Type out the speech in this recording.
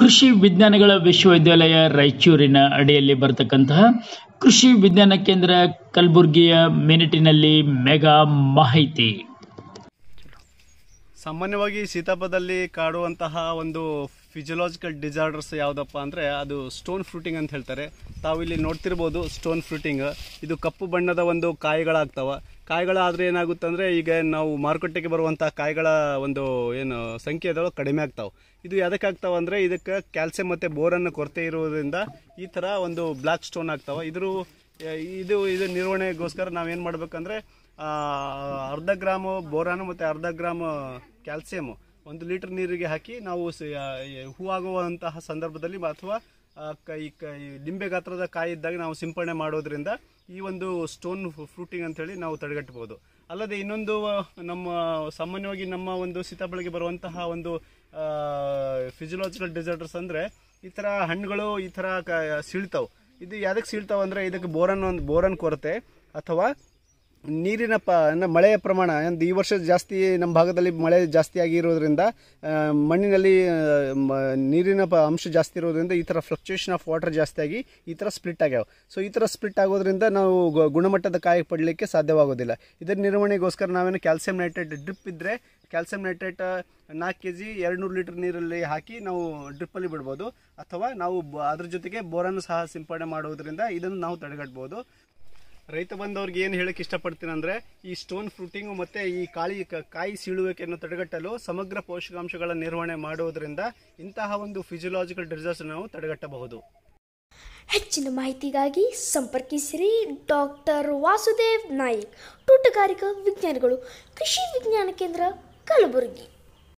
ಕೃಷಿ ವಿಜ್ಞಾನಗಳ ವಿಶ್ವವಿದ್ಯಾಲಯ ರಾಯಚೂರಿನ ಅಡಿಯಲ್ಲಿ ಬರತಕ್ಕಂತಹ ಕೃಷಿ ವಿಜ್ಞಾನ ಕೇಂದ್ರ ಕಲಬುರಗಿಯ ಮಿನಿಟಿನಲ್ಲಿ ಮೆಗಾ ಮಾಹಿತಿ ಸಾಮಾನ್ಯವಾಗಿ ಸೀತಾಪದಲ್ಲಿ ಕಾಡುವಂತಹ ಒಂದು ಫಿಜಿಯಲಾಜಿಕಲ್ ಡಿಸಾರ್ಡರ್ಸ್ ಯಾವುದಪ್ಪ ಅಂದರೆ ಅದು ಸ್ಟೋನ್ ಫ್ರೂಟಿಂಗ್ ಅಂತ ಹೇಳ್ತಾರೆ ತಾವು ಇಲ್ಲಿ ನೋಡ್ತಿರ್ಬೋದು ಸ್ಟೋನ್ ಫ್ರೂಟಿಂಗ್ ಇದು ಕಪ್ಪು ಬಣ್ಣದ ಒಂದು ಕಾಯಿಗಳಾಗ್ತವೆ ಕಾಯಿಗಳಾದರೆ ಅಂದರೆ ಈಗ ನಾವು ಮಾರುಕಟ್ಟೆಗೆ ಬರುವಂಥ ಕಾಯಿಗಳ ಒಂದು ಏನು ಸಂಖ್ಯೆ ಅದಾವೆ ಕಡಿಮೆ ಆಗ್ತಾವೆ ಇದು ಯಾವುದಕ್ಕೆ ಆಗ್ತಾವೆ ಅಂದರೆ ಇದಕ್ಕೆ ಕ್ಯಾಲ್ಸಿಯಂ ಮತ್ತು ಬೋರನ್ನು ಕೊರತೆ ಇರುವುದರಿಂದ ಈ ಥರ ಒಂದು ಬ್ಲ್ಯಾಕ್ ಸ್ಟೋನ್ ಆಗ್ತಾವೆ ಇದ್ರ ಇದು ಇದು ನಿರ್ವಹಣೆಗೋಸ್ಕರ ನಾವೇನು ಮಾಡಬೇಕಂದ್ರೆ ಅರ್ಧ ಗ್ರಾಮು ಬೋರಾನು ಮತ್ತು ಅರ್ಧ ಗ್ರಾಮ್ ಕ್ಯಾಲ್ಸಿಯಮು ಒಂದು ಲೀಟ್ರ್ ನೀರಿಗೆ ಹಾಕಿ ನಾವು ಹೂವಾಗುವಂತಹ ಸಂದರ್ಭದಲ್ಲಿ ಅಥವಾ ಈ ಲಿಂಬೆ ಗಾತ್ರದ ಕಾಯಿ ಇದ್ದಾಗ ನಾವು ಸಿಂಪಡಣೆ ಮಾಡೋದ್ರಿಂದ ಈ ಒಂದು ಸ್ಟೋನ್ ಫ್ರೂಟಿಂಗ್ ಅಂತೇಳಿ ನಾವು ತಡೆಗಟ್ಟಬಹುದು ಅಲ್ಲದೆ ಇನ್ನೊಂದು ನಮ್ಮ ಸಾಮಾನ್ಯವಾಗಿ ನಮ್ಮ ಒಂದು ಸೀತಾಬಳಿಗೆ ಬರುವಂತಹ ಒಂದು ಫಿಸಿಯೋಲಾಜಿಕಲ್ ಡಿಸಾರ್ಡರ್ಸ್ ಅಂದರೆ ಈ ಥರ ಹಣ್ಣುಗಳು ಈ ಥರ ಕ ಸೀಳ್ತಾವೆ ಇದು ಯಾವುದಕ್ಕೆ ಸೀಳ್ತಾವೆ ಅಂದರೆ ಇದಕ್ಕೆ ಬೋರನ್ ಒಂದು ಬೋರನ್ ಕೊರತೆ ಅಥವಾ ನೀರಿನ ಪ ಮಳೆಯ ಪ್ರಮಾಣ ಈ ವರ್ಷ ಜಾಸ್ತಿ ನಮ್ಮ ಭಾಗದಲ್ಲಿ ಮಳೆ ಜಾಸ್ತಿ ಆಗಿರೋದ್ರಿಂದ ಮಣ್ಣಿನಲ್ಲಿ ನೀರಿನ ಪ ಅಂಶ ಜಾಸ್ತಿ ಇರೋದ್ರಿಂದ ಈ ಥರ ಫ್ಲಕ್ಚುಯೇಷನ್ ಆಫ್ ವಾಟರ್ ಜಾಸ್ತಿ ಆಗಿ ಈ ಥರ ಸ್ಪ್ಲಿಟ್ ಆಗ್ಯಾವ ಸೊ ಈ ಥರ ಸ್ಪ್ಲಿಟ್ ಆಗೋದ್ರಿಂದ ನಾವು ಗುಣಮಟ್ಟದ ಕಾಯಿ ಪಡಲಿಕ್ಕೆ ಸಾಧ್ಯವಾಗೋದಿಲ್ಲ ಇದರ ನಿರ್ವಹಣೆಗೋಸ್ಕರ ನಾವೇನು ಕ್ಯಾಲ್ಸಿಯಂ ನೈಟ್ರೇಟ್ ಡ್ರಿಪ್ ಇದ್ದರೆ ಕ್ಯಾಲ್ಸಿಯಂ ನೈಟ್ರೇಟ್ ನಾಲ್ಕು ಕೆ ಜಿ ಎರಡು ನೂರು ಲೀಟರ್ ನೀರಲ್ಲಿ ಹಾಕಿ ನಾವು ಡ್ರಿಪ್ಪಲ್ಲಿ ಬಿಡ್ಬೋದು ಅಥವಾ ನಾವು ಅದ್ರ ಜೊತೆಗೆ ಬೋರನ್ನು ಸಹ ಸಿಂಪಡಣೆ ಮಾಡುವುದರಿಂದ ಇದನ್ನು ನಾವು ತಡೆಗಟ್ಬೋದು ರೈತ ಬಂದವ್ರಿಗೆ ಏನು ಹೇಳಕ್ಕೆ ಇಷ್ಟಪಡ್ತೀನಿ ಅಂದರೆ ಈ ಸ್ಟೋನ್ ಫ್ರೂಟಿಂಗು ಮತ್ತು ಈ ಕಾಳಿ ಕಾಯಿ ಸೀಳುವಿಕೆಯನ್ನು ತಡೆಗಟ್ಟಲು ಸಮಗ್ರ ಪೋಷಕಾಂಶಗಳ ನಿರ್ವಹಣೆ ಮಾಡುವುದರಿಂದ ಇಂತಹ ಒಂದು ಫಿಸಿಯೋಲಾಜಿಕಲ್ ಡಿಸಾಸ್ಟರ್ ನಾವು ತಡೆಗಟ್ಟಬಹುದು ಹೆಚ್ಚಿನ ಮಾಹಿತಿಗಾಗಿ ಸಂಪರ್ಕಿಸಿರಿ ಡಾಕ್ಟರ್ ವಾಸುದೇವ್ ನಾಯಕ್ ತೋಟಗಾರಿಕಾ ವಿಜ್ಞಾನಿಗಳು ಕೃಷಿ ವಿಜ್ಞಾನ ಕೇಂದ್ರ ಕಲಬುರಗಿ